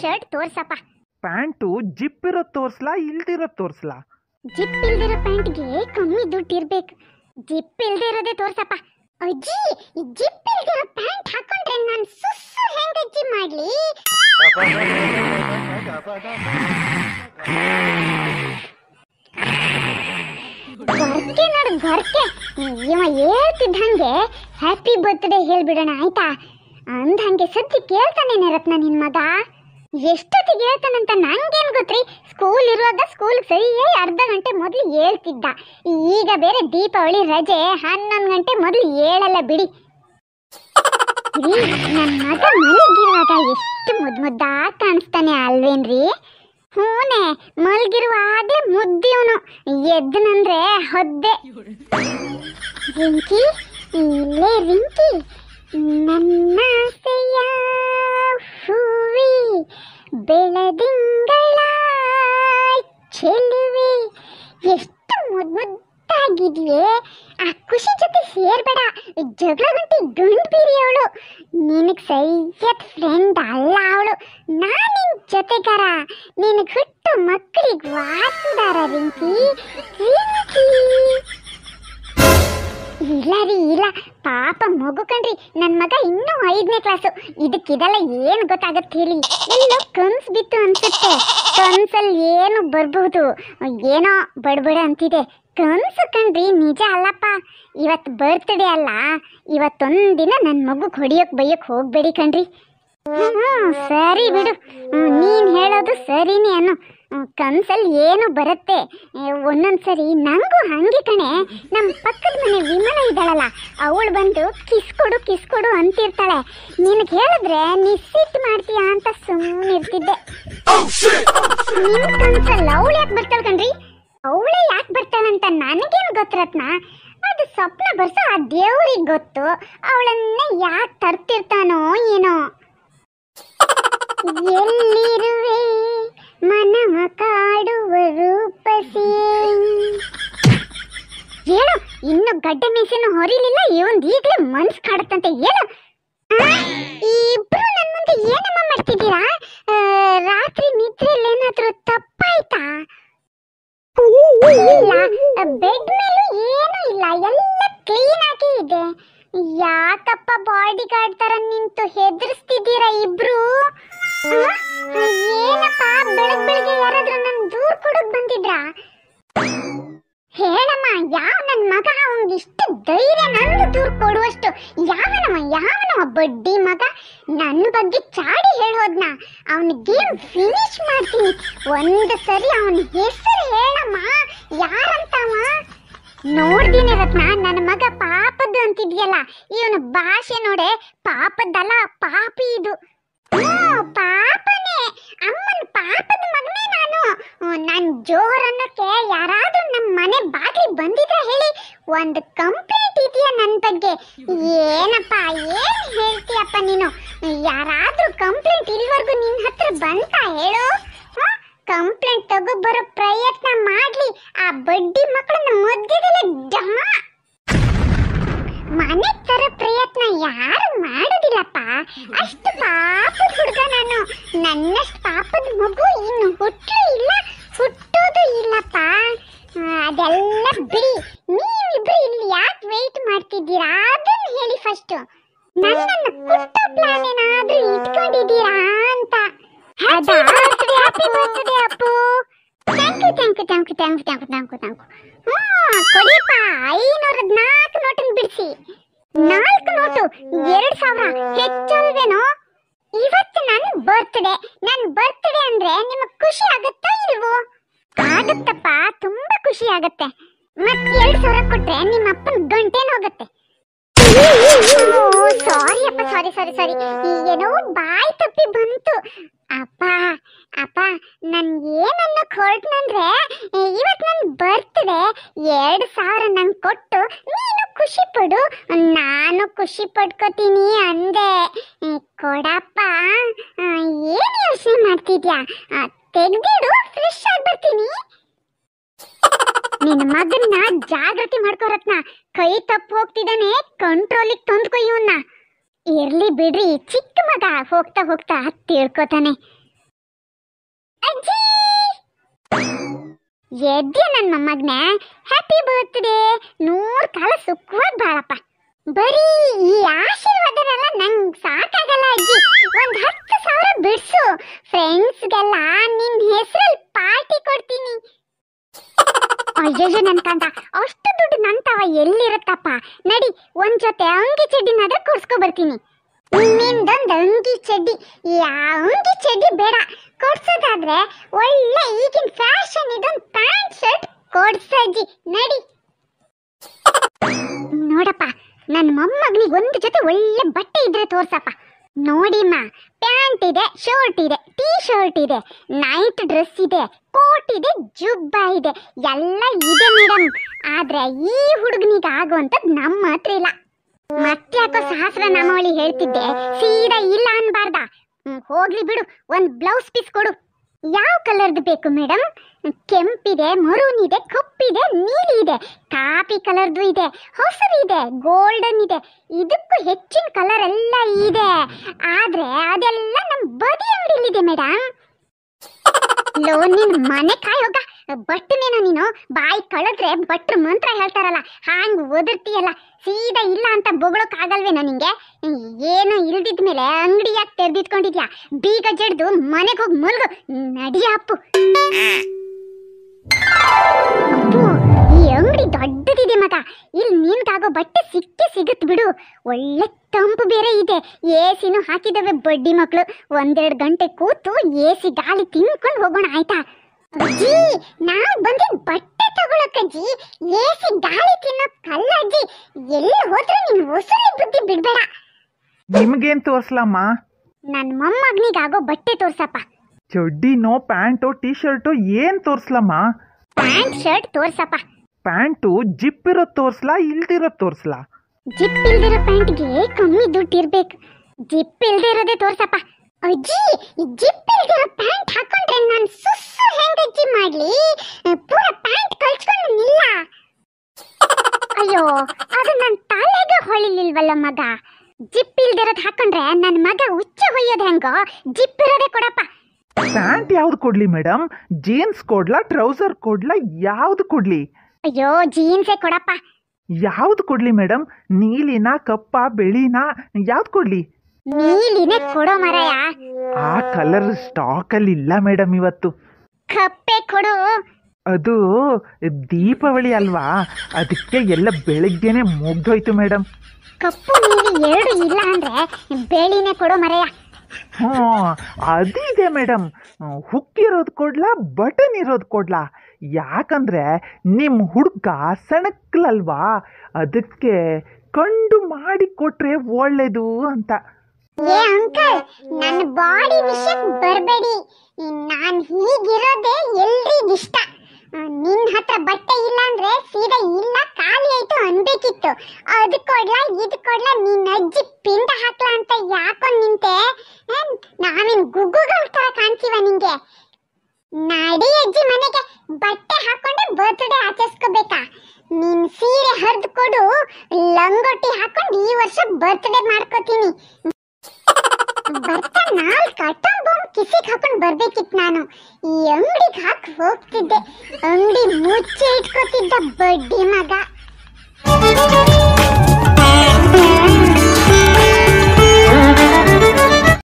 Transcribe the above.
shirt ತೋರ್ಸಪ್ಪ pant zip ಇರೋ ತೋರ್ಸ್ಲಾ ಇಲ್ದಿರೋ ತೋರ್ಸ್ಲಾ ಜಿಪ್ ಇಲ್ದಿರೋ ಪ್ಯಾಂಟ್ಗೆ ಕಮ್ಮಿ ದುಡ್ಡು ಇರ್ಬೇಕು ಜಿಪ್ ಇಲ್ದಿರೋದೇ ತೋರ್ಸಪ್ಪ ಅಜ್ಜಿ ಈ ಜಿಪ್ ಇಲ್ದಿರೋ ಪ್ಯಾಂಟ್ ಹಾಕೊಂಡ್ರೆ ನಾನು ಸುಸ್ಸು ಹೆಂಗೆ ಜಿಮ್ ಮಾಡ್ಲಿ ಗರ್ಕೆ ನೋಡು ಗರ್ಕೆ ಇವ ಹೇಳ್ತಿದ್ದಂಗೆ ಹ್ಯಾಪಿ ಬರ್ತ್ಡೇ ಹೇಳ್ಬಿಡೋಣ ಆಯ್ತಾ ಅಂದ ಹಂಗೆ ಸದ್ಯ ಕೇಳ್ತಾನೇನೆ ರತ್ನ ನಿನ್ ಮಗ ಎಷ್ಟೊತ್ತಿಗೆ ಹೇಳ್ತಾನಂತ ನಂಗೇನು ಗೊತ್ತ್ರಿ ಸ್ಕೂಲ್ ಇರುವಾಗ ಸ್ಕೂಲ್ ಸರಿಯೇ ಅರ್ಧ ಗಂಟೆ ಮೊದಲು ಹೇಳ್ತಿದ್ದ ಈಗ ಬೇರೆ ದೀಪಾವಳಿ ರಜೆ ಹನ್ನೊಂದು ಗಂಟೆ ಮೊದಲು ಹೇಳಲ್ಲ ಬಿಡಿ ನನ್ನ ಮಗ ಮಲಗಿರುವಾಗ ಎಷ್ಟು ಮುದ್ದು ಮುದ್ದಾ ಕಾಣಿಸ್ತಾನೆ ಅಲ್ವೇನ್ರಿ ಹೂನೆ ಮಲಗಿರುವಾಗಲೇ ಮುದ್ದಿವನು ಎದ್ದನಂದ್ರೆ ಹೊದ್ದೆ ರಿಂಕಿ ಇಲ್ಲೇ ರಿಂಕಿ ನನ್ನಾಸೆಯ ಹೂವಿ ಬೆಳದಿಂಗಳ ಚೆಲುವೆ ಎಷ್ಟು ಮುದ್ದಾಗಿದೆಯೇ ಆ ಖುಷಿ ಜೊತೆ ಸೇರ್ಬೇಡ ಜಗಳಗಂಟಿ ಗಂಡು ಬೀರಿಯವಳು ನಿನಗೆ ಸೈಯತ್ ಫ್ರೆಂಡ್ ಅಲ್ಲ ಅವಳು ನಾನು ನಿನ್ ಜೊತೆಗಾರ ನಿನಗೆ ಹುಟ್ಟು ಮಕ್ಕಳಿಗೆ ವಾಸಿದಾರ ರಿಂಕಿ ಇಲ್ಲ ರೀ ಇಲ್ಲ ಪಾಪ ಮಗು ಕಣ್ರಿ ನನ್ನ ಮಗ ಇನ್ನೂ ಐದನೇ ಕ್ಲಾಸು ಇದಕ್ಕಿದೆಲ್ಲ ಏನು ಗೊತ್ತಾಗತ್ತೆ ಹೇಳಿ ಎಲ್ಲೋ ಕನ್ಸ್ ಬಿತ್ತು ಅನ್ಸುತ್ತೆ ಕನ್ಸಲ್ಲಿ ಏನು ಬರ್ಬೋದು ಏನೋ ಬಡಬಡ ಅಂತಿದೆ ಕನ್ಸು ಕಣ್ರಿ ನಿಜ ಅಲ್ಲಪ್ಪ ಇವತ್ತು ಬರ್ತ್ಡೇ ಅಲ್ಲ ಇವತ್ತೊಂದಿನ ನನ್ನ ಮಗುಗೆ ಹೊಡಿಯೋಕೆ ಬೈಯೋಕೆ ಹೋಗಬೇಡಿ ಕಣ್ರಿ ಸರಿ ಬಿಡು ನೀನ್ ಹೇಳೋದು ಸರಿನೇ ಅನ್ನು ಕನ್ಸಲ್ ಏನು ಬರುತ್ತೆ ಒಂದೊಂದ್ಸರಿ ನಂಗೂ ಹಂಗೆ ಕಣೆ ನಮ್ಮ ಪಕ್ಕದ ಮನೆ ವಿಮಲ ಇದ್ದಾಳಲ್ಲ ಅವಳು ಬಂದು ಕಿಸ್ ಕೊಡು ಕಿಸ್ ಕೊಡು ಅಂತಿರ್ತಾಳೆ ನಿನಗೆ ಹೇಳಿದ್ರೆ ನೀ ಸಿಟ್ ಮಾಡ್ತೀಯಾ ಅಂತ ಸುಮ್ಮನಿರ್ತಿದ್ದೆ ಇರ್ತಿದ್ದೆ ಕನ್ಸಲ್ ಅವಳು ಯಾಕೆ ಬರ್ತಾಳ ಕಣ್ರಿ ಅವಳೇ ಯಾಕೆ ಬರ್ತಾಳಂತ ನನಗೇನು ಗೊತ್ತಿರತ್ನ ಅದು ಸ್ವಪ್ನ ಬರ್ಸೋ ಆ ದೇವ್ರಿಗೆ ಗೊತ್ತು ಅವಳನ್ನೇ ಯಾಕೆ ತರ್ತಿರ್ತಾನೋ ಏನೋ ಎಲ್ಲಿರುವೆ ಮನ ಕಾಡುವ ರೂಪಸಿಯೇ ಏನು ಇನ್ನು ಗಡ್ಡೆ ಮೀಸನ್ನು ಹೊರಿಲಿಲ್ಲ ಇವನ್ ಈಗಲೇ ಮನ್ಸ್ ಕಾಡುತ್ತಂತೆ ಏನು ಈ ಇಬ್ರು ನನ್ ಮುಂದೆ ಏನಮ್ಮ ಮಾಡ್ತಿದ್ದೀರಾ ರಾತ್ರಿ ನಿದ್ರೆಯಲ್ಲಿ ಏನಾದ್ರೂ ತಪ್ಪಾಯ್ತಾ ಇಲ್ಲ ಬೆಡ್ ಮೇಲೆ ಏನೂ ಇಲ್ಲ ಎಲ್ಲ ಕ್ಲೀನ್ ಆಗಿ ಇದೆ ಯಾಕಪ್ಪ ಬಾಡಿ ಗಾರ್ಡ್ ತರ ನಿಂತು ಹೆದರಿಸ್ತಿದ್ದೀರ ಇಬ್ರು ಏನಪ್ಪ ಬೆಳಗ್ಗೆ ಯಾರಾದ್ರೂ ನನ್ ದೂರ ಕೊಡಕ್ ಬಂದಿದ್ರಾ ಹೇಳಮ್ಮ ಯಾವ ನನ್ ಮಗ ಅವ್ನಿಗೆ ಇಷ್ಟು ಧೈರ್ಯ ನಂದು ದೂರ್ ಕೊಡುವಷ್ಟು ಯಾವನಮ್ಮ ಯಾವನಮ್ಮ ಬಡ್ಡಿ ಮಗ ನನ್ನ ಬಗ್ಗೆ ಚಾಡಿ ಹೇಳೋದ್ನ ಅವನ ಗೇಮ್ ಫಿನಿಶ್ ಮಾಡ್ತೀನಿ ಒಂದ್ ಸರಿ ಅವನ ಹೆಸರು ಹೇಳಮ್ಮ ಯಾರಂತವ ನೋಡ್ತೀನಿ ರತ್ನ ನನ್ನ ಮಗ ಅಂತಿದ್ಯಲ್ಲ ಇವನ ಭಾಷೆ ನೋಡೆ ಪಾಪದಲ್ಲ ಪಾಪಿ ಇದು ಪಾಪನೇ ಅಮ್ಮನ ಪಾಪದ ಮಗನೇ ನಾನು ನಾನು ಜೋರ್ ಯಾರಾದ್ರೂ ನಮ್ಮ ಮನೆ ಬಾಗಿಲಿ ಬಂದಿದ್ರೆ ಹೇಳಿ ಒಂದು ಕಂಪ್ಲೇಂಟ್ ಇದೆಯಾ ನನ್ನ ಬಗ್ಗೆ ಏನಪ್ಪ ಏನ್ ಹೇಳ್ತೀಯಪ್ಪ ನೀನು ಯಾರಾದ್ರೂ ಕಂಪ್ಲೇಂಟ್ ಇಲ್ವರೆಗೂ ನಿನ್ ಹತ್ರ ಬಂತ ಹೇಳು ಕಂಪ್ಲೇಂಟ್ ತಗೋ ಬರೋ ಪ್ರಯತ್ನ ಮಾಡ್ಲಿ ಆ ಬಡ್ಡಿ ಮಕ್ಕಳನ್ನ ಮಧ್ಯದಲ್ಲೇ ಜಮಾ ತರ ಪ್ರಯತ್ನ ಯಾರು ಮಾಡೋದಿಲ್ಲಪ್ಪ ಅಷ್ಟು ಪಾಪದ ಹುಡುಗ ನಾನು ನನ್ನಷ್ಟು ಪಾಪದ ಮಗು ಇನ್ನು ಹುಟ್ಟಲೂ ಇಲ್ಲ ಹುಟ್ಟೋದು ಇಲ್ಲಪ್ಪ ಅದೆಲ್ಲ ಬಿಡಿ ನೀವಿಬ್ರು ಇಲ್ಲಿ ಯಾಕೆ ವೆಯ್ಟ್ ಮಾಡ್ತಿದ್ದೀರಾ ಅದನ್ನ ಹೇಳಿ ಫಸ್ಟ್ ನನ್ನನ್ನು ಕುಟ್ಟೋ ಪ್ಲಾನ್ ಏನಾದ್ರೂ ಇಟ್ಕೊಂಡಿದ್ದೀರಾ ಅಂತ happy birthday Appu thank you thank you thank you thank you thank you thank you thank you ಹ್ಞೂ ಕೊಡಿಪ್ಪ ಐನೂರದ ನಾಲ್ಕು ನೋಟನ್ನು ಬಿಡಿಸಿ ನಾಲ್ಕು ನೋಟು ಎರಡ್ ಸಾವಿರ ಹೆಚ್ಚಲ್ವೇನೋ ಇವತ್ತು ನನ್ನ ಬರ್ತ್ಡೇ ನನ್ನ ಬರ್ತ್ಡೇ ಅಂದ್ರೆ ನಿಮಗೆ ಖುಷಿ ಆಗುತ್ತಾ ಇಲ್ವೋ ಆಗುತ್ತಪ್ಪ ತುಂಬಾ ಖುಷಿ ಆಗುತ್ತೆ ಮತ್ ಎರಡ್ ಸಾವಿರ ಕೊಟ್ರೆ ನಿಮ್ಮ ಅಪ್ಪನ ಗಂಟೆನ ಹೋಗುತ್ತೆ ಸಾರಿ ಅಪ್ಪ ಸಾರಿ ಸಾರಿ ಸಾರಿ ಏನೋ ಬಾಯಿ ತಪ್ಪಿ ಬಂತು ಅಪ್ಪ ಅಪ್ಪ ನನ್ ಏನನ್ನ ಹೊರಟ್ನಂದ್ರೆ ಇವತ್ತು ನನ್ನ ಬರ್ತ್ಡೇ ಎರಡು ಸಾವಿರ ನಂಗೆ ಕೊಟ್ಟು ನೀನು ಖುಷಿ ಪಡು ನಾನು ಖುಷಿ ಪಡ್ಕೋತೀನಿ ಅಂದೆ ಕೊಡಪ್ಪ ಏನು ಯೋಚನೆ ಮಾಡ್ತಿದ್ಯಾ ತೆಗ್ದಿಡು ಫ್ರೆಶ್ ಆಗಿ ಬರ್ತೀನಿ ನಿನ್ನ ಮಗನ್ನ ಜಾಗೃತಿ ಮಾಡ್ಕೋ ಕೈ ತಪ್ಪು ಹೋಗ್ತಿದ್ದಾನೆ ಕಂಟ್ರೋಲಿಗೆ ತಂದ್ಕೊ ಇವನ್ನ ಇರ್ಲಿ ಬಿಡ್ರಿ ಚಿಕ್ಕ ಮಗ ಹೋಗ್ತಾ ಹೋಗ್ತಾ ತಿಳ್ಕೊತಾನೆ ಎದ್ಯ ನನ್ನ ಮೊಮ್ಮಗನ ಹ್ಯಾಪಿ ಬರ್ತ್ಡೇ ನೂರ್ ಕಾಲ ಸುಖವಾಗಿ ಬಾಳಪ್ಪ ಬರೀ ಈ ಆಶೀರ್ವಾದನೆಲ್ಲ ನಂಗೆ ಸಾಕಾಗಲ್ಲ ಅಜ್ಜಿ ಒಂದು ಹತ್ತು ಸಾವಿರ ಬಿಡಿಸು ಫ್ರೆಂಡ್ಸ್ಗೆಲ್ಲ ನಿನ್ನ ಹೆಸರಲ್ಲಿ ಪಾರ್ಟಿ ಕೊಡ್ತೀನಿ ಅಯ್ಯಯ್ಯೋ ನನ್ನ ಕಂದ ಅಷ್ಟು ದುಡ್ಡು ನಂತವ ಎಲ್ಲಿರುತ್ತಪ್ಪ ನಡಿ ಒಂದು ಜೊತೆ ಅಂಗಿ ಚಡ್ಡಿನಾದ್ರೂ ಕೊಡ್ಸ್ಕೊ ಬರ್ತೀನಿ ಇನ್ನೊಂದೊಂದು ಅಂಗಿ ಚಡ್ಡಿ ಈ ಅಂಗಿ ಚಡ್ಡಿ ಬೇಡ ಕೊಡ್ಸೋದಾದ್ರೆ ಒಳ್ಳೆ ಈಗಿನ ಫ್ಯಾಷನ್ ಇದೊಂದು ಪ್ಯಾಂಟ್ ಶರ್ಟ್ ಕೊಡ್ಸಜ್ಜಿ ನಡಿ ನೋಡಪ್ಪ ನನ್ನ ಮೊಮ್ಮಗನಿಗೆ ಒಂದು ಜೊತೆ ಒಳ್ಳೆ ಬಟ್ಟೆ ಇದ್ರೆ ತೋರ್ಸಪ್ಪ ನೋಡಿಮ್ಮ ಪ್ಯಾಂಟ್ ಇದೆ ಶರ್ಟ್ ಇದೆ ಟೀ ಶರ್ಟ್ ಇದೆ ನೈಟ್ ಡ್ರೆಸ್ ಇದೆ ಕೋಟ್ ಇದೆ ಜುಬ್ಬ ಇದೆ ಎಲ್ಲ ಇದೆ ಮೇಡಮ್ ಆದ್ರೆ ಈ ಹುಡುಗನಿಗೆ ಆಗುವಂಥದ್ದು ನಮ್ಮ ಹತ್ರ ಇಲ್ಲ ಮತ್ತ್ಯಾಕೋ ಸಹಸ್ರ ನಾಮಾವಳಿ ಹೇಳ್ತಿದ್ದೆ ಸೀದಾ ಇಲ್ಲ ಅನ್ಬಾರ್ದ ಹೋಗ್ಲಿ ಬಿಡು ಒಂದ್ ಬ್ಲೌಸ್ ಪೀಸ್ ಕೊಡು ಯಾವ ಕಲರ್ದು ಬೇಕು ಮೇಡಮ್ ಕೆಂಪಿದೆ ಮರೂನ್ ಇದೆ ಕಪ್ಪಿದೆ ನೀಲಿ ಇದೆ ಕಾಪಿ ಕಲರ್ದು ಇದೆ ಹಸಿರು ಇದೆ ಗೋಲ್ಡನ್ ಇದೆ ಇದಕ್ಕೂ ಹೆಚ್ಚಿನ ಕಲರ್ ಎಲ್ಲ ಇದೆ ಆದ್ರೆ ಅದೆಲ್ಲ ನಮ್ಮ ಬದಿ ಅಂಗಡಿಲಿದೆ ಮೇಡಮ್ ಲೋನ್ ನಿನ್ ಮನೆ ಕಾಯೋಗ ಬಟ್ಟನೇನೋ ನೀನು ಬಾಯಿ ಕಳೆದ್ರೆ ಭಟ್ರು ಮಂತ್ರ ಹೇಳ್ತಾರಲ್ಲ ಹಾಂಗ್ ಒದರ್ತೀಯಲ್ಲ ಸೀದಾ ಇಲ್ಲ ಅಂತ ಬೊಗಳಕ್ ನನಗೆ ನಿಂಗೆ ಏನು ಇಲ್ದಿದ್ಮೇಲೆ ಅಂಗಡಿಯಾಗಿ ತೆರೆದಿಟ್ಕೊಂಡಿದ್ಯಾ ಬೀಗ ಜಡ್ದು ಮನೆಗೆ ಹೋಗಿ ಮಲ್ಗು ನಡಿಯ ಅಪ್ಪು ಈ ಅಂಗಡಿ ದೊಡ್ಡದಿದೆ ಮಗ ಇಲ್ಲಿ ನಿನ್ಗಾಗೋ ಬಟ್ಟೆ ಸಿಕ್ಕಿ ಸಿಗುತ್ತೆ ಬಿಡು ಒಳ್ಳೆ ತಂಪು ಬೇರೆ ಇದೆ ಎ ಸಿನೂ ಹಾಕಿದವೆ ಬಡ್ಡಿ ಮಕ್ಕಳು ಒಂದೆರಡು ಗಂಟೆ ಕೂತು ಎ ಸಿ ಗಾಳಿ ತಿನ್ಕೊಂಡು ಹೋಗೋಣ ಆಯ್ತಾ ಅಜ್ಜಿ ನಾವು ಬಂದ್ರೆ ಬಟ್ಟೆ ತಗೊಳಕಜ್ಜಿ ಏಸಿ ಗಾಳಿ ತಿನ್ನೋದ್ ಕಲ್ಲ ಅಜ್ಜಿ ಎಲ್ಲಿ ಹೋದ್ರೂ ನೀನ್ ಉಸುಲಿ ಬುದ್ಧಿ ಬಿಡ್ಬೇಡ ನಿಮ್ಗೇನ್ ತೋರ್ಸ್ಲಮ್ಮ ನನ್ ಮೊಮ್ಮಗ್ನಿಗಾಗೋ ಬಟ್ಟೆ ತೋರ್ಸಪ್ಪ ಚಡ್ಡಿನೋ ಪ್ಯಾಂಟು ಟೀ ಶರ್ಟು ಏನ್ ತೋರ್ಸ್ಲಮ್ಮ ಪ್ಯಾಂಟ್ ಶರ್ಟ್ ತೋರ್ಸಪ್ಪ ಪ್ಯಾಂಟು ಜಿಪ್ ಇರೋದ್ ತೋರ್ಸ್ಲಾ ಇಲ್ದಿರೋದ್ ತೋರ್ಸ್ಲಾ ಜಿಪ್ ಇಲ್ದಿರೋ ಪ್ಯಾಂಟ್ಗೆ ಕಮ್ಮಿ ದುಡ್ಡು ಇರ್ಬೇಕು ಜಿಪ್ ಇಲ್ದಿರೋದೇ ತೋರ್ಸಪ್ಪ ಅಜ್ಜಿ ಜಿಪ್ ಇಲ್ದಿರೋ ಪ್ಯಾಂಟ್ ಹಾಕೊಂಡ್ರೆ ನಾನು ಸುಸ್ಸು ಹೆಂಗೆ ಅಜ್ಜಿ ಮಾಡ್ಲಿ ಪೂರ ಪ್ಯಾಂಟ್ ಕಳ್ಸ್ಕೊಂಡು ನಿಲ್ಲ ಅಯ್ಯೋ ಅದು ನನ್ನ ತಲೆಗೆ ಹೊಳಿಲಿಲ್ವಲ್ಲ ಮಗ ಜಿಪ್ ಇಲ್ದಿರೋದ್ ಹಾಕೊಂಡ್ರೆ ನನ್ನ ಮಗ ಉಚ್ಚೆ ಹೊಯ್ಯೋದು ಹೆಂಗೋ ಜಿಪ್ ಇರೋದೇ ಕೊಡಪ್ಪ ಪ್ಯಾಂಟ್ ಯಾವ್ದು ಕೊಡ್ಲಿ ಮೇಡಮ್ ಜೀನ್ಸ್ ಕೊಡ್ಲಾ ಟ್ರೌಸರ್ ಕೊಡ್ಲಾ ಯಾವ್ದು ಕೊಡ್ಲಿ ಅಯ್ಯೋ ಜೀನ್ಸೇ ಕೊಡಪ್ಪ ಯಾವ್ದು ಕೊಡ್ಲಿ ಮೇಡಮ್ ನೀಲಿನ ಕಪ್ಪ ಬೆಳಿನ ಯಾವ್ದು ಕೊಡ್ಲಿ ಕೊಡು ಆ ಕಲರ್ ಸ್ಟಾಕ್ ಅಲ್ಲಿ ಇಲ್ಲ ಮೇಡಮ್ ಇವತ್ತು ಕಪ್ಪೆ ಕೊಡು ಅದು ದೀಪಾವಳಿ ಅಲ್ವಾ ಅದಕ್ಕೆ ಎಲ್ಲ ಬೆಳಿಗ್ಗೆನೆ ಮುಗ್ದೋಯ್ತು ಮೇಡಮ್ ಕಪ್ಪು ನೀಲಿ ಎರಡು ಇಲ್ಲ ಅಂದ್ರೆ ಬೇಳಿನೇ ಕೊಡು ಮರಯ್ಯ ಅದಿದೆ ಮೇಡಮ್ ಹುಕ್ಕಿರೋದು ಕೊಡ್ಲಾ ಬಟನ್ ಇರೋದು ಕೊಡ್ಲಾ ಯಾಕಂದ್ರೆ ನಿಮ್ಮ ಹುಡುಗ ಸಣಕ್ಲಲ್ವಾ ಅದಕ್ಕೆ ಕಂಡು ಮಾಡಿ ಕೊಟ್ರೆ ಒಳ್ಳೇದು ಅಂತ ಏ ಅಂಕಲ್ ನನ್ನ ಬಾಡಿ ವಿಷಕ್ ಬರಬೇಡಿ ನಾನು ಹೀಗಿರೋದೇ ಎಲ್ರಿಗೂ ಇಷ್ಟ ನಿನ್ನ ಹತ್ರ ಬಟ್ಟೆ ಇಲ್ಲ ಅಂದ್ರೆ ಸೀದಾ ಇಲ್ಲ ಖಾಲಿ ಆಯ್ತು ಅನ್ಬೇಕಿತ್ತು ಅದು ಕೊಡ್ಲ ಇದು ಕೊಡ್ಲ ನಿನ್ನ ಅಜ್ಜಿ ಪಿಂಡ ಹಾಕ್ಲ ಅಂತ ಯಾಕೋ ನಿಂತೆ ನಾವೇನ್ ಗುಗ್ಗುಗಳ ತರ ಕಾಣ್ತೀವ ನಿಂಗೆ ನಡಿ ಅಜ್ಜಿ ಮನೆಗೆ ಬಟ್ಟೆ ಹಾಕೊಂಡು ಬರ್ತ್ಡೇ ಆಚರಿಸ್ಕೋಬೇಕಾ ನಿನ್ ಸೀರೆ ಹರಿದು ಕೊಡು ಲಂಗೋಟಿ ಹಾಕೊಂಡು ಈ ವರ್ಷ ಬರ್ತ್ಡೇ ಮಾಡ್ಕೋತೀನಿ ಬರ್ತಾ ನಾಲ್ಕು ಕಟನ್ ಬಾಂಬ್ ಕಿಸಿಗೆ ಹಾಕೊಂಡು ಬರ್ಬೇಕಿತ್ತು ನಾನು ಈ ಅಂಗಡಿಗೆ ಹಾಕಿ ಹೋಗ್ತಿದ್ದೆ ಅಂಗಡಿ ಮುಚ್ಚಿ ಇಟ್ಕೋತಿದ್ದ ಬಡ್ಡಿ ಮಗ